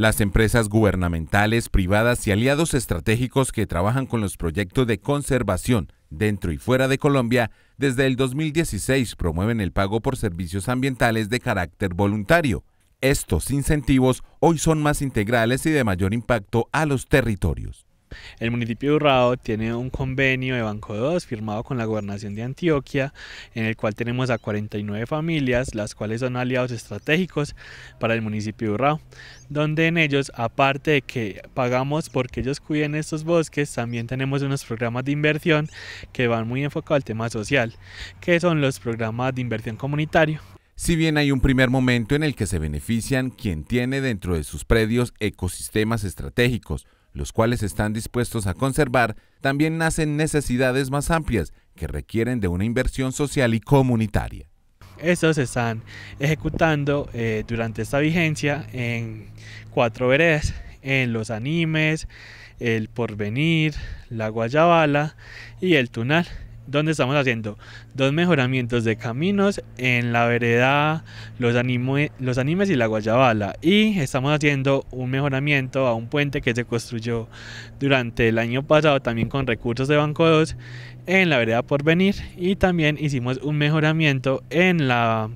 Las empresas gubernamentales, privadas y aliados estratégicos que trabajan con los proyectos de conservación dentro y fuera de Colombia desde el 2016 promueven el pago por servicios ambientales de carácter voluntario. Estos incentivos hoy son más integrales y de mayor impacto a los territorios. El municipio de Urrao tiene un convenio de Banco 2 firmado con la gobernación de Antioquia, en el cual tenemos a 49 familias, las cuales son aliados estratégicos para el municipio de Urrao, donde en ellos, aparte de que pagamos porque ellos cuiden estos bosques, también tenemos unos programas de inversión que van muy enfocados al tema social, que son los programas de inversión comunitario. Si bien hay un primer momento en el que se benefician quien tiene dentro de sus predios ecosistemas estratégicos, los cuales están dispuestos a conservar, también nacen necesidades más amplias que requieren de una inversión social y comunitaria. Estos se están ejecutando eh, durante esta vigencia en cuatro veredas, en los animes, el porvenir, la guayabala y el tunal donde estamos haciendo? Dos mejoramientos de caminos en la vereda, los, los animes y la guayabala. Y estamos haciendo un mejoramiento a un puente que se construyó durante el año pasado también con recursos de Banco 2 en la vereda por venir y también hicimos un mejoramiento en la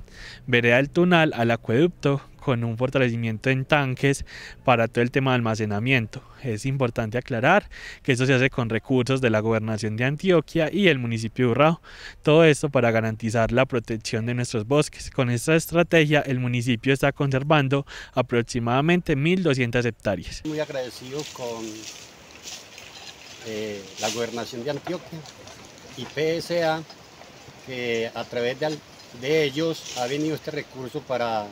vereda del Tunal al acueducto con un fortalecimiento en tanques para todo el tema de almacenamiento. Es importante aclarar que esto se hace con recursos de la gobernación de Antioquia y el municipio de Urrao. Todo esto para garantizar la protección de nuestros bosques. Con esta estrategia el municipio está conservando aproximadamente 1.200 hectáreas. Muy agradecido con eh, la gobernación de Antioquia y PSA que a través de ellos ha venido este recurso para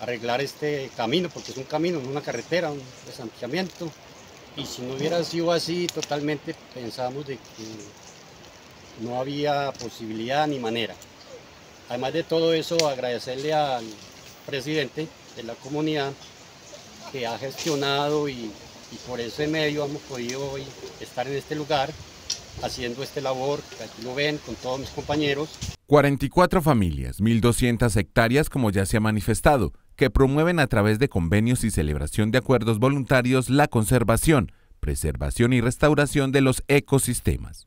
arreglar este camino, porque es un camino, no una carretera, un desampliamiento. Y si no hubiera sido así, totalmente pensamos de que no había posibilidad ni manera. Además de todo eso, agradecerle al presidente de la comunidad que ha gestionado y, y por ese medio hemos podido hoy estar en este lugar haciendo esta labor, aquí lo ven con todos mis compañeros. 44 familias, 1.200 hectáreas como ya se ha manifestado, que promueven a través de convenios y celebración de acuerdos voluntarios la conservación, preservación y restauración de los ecosistemas.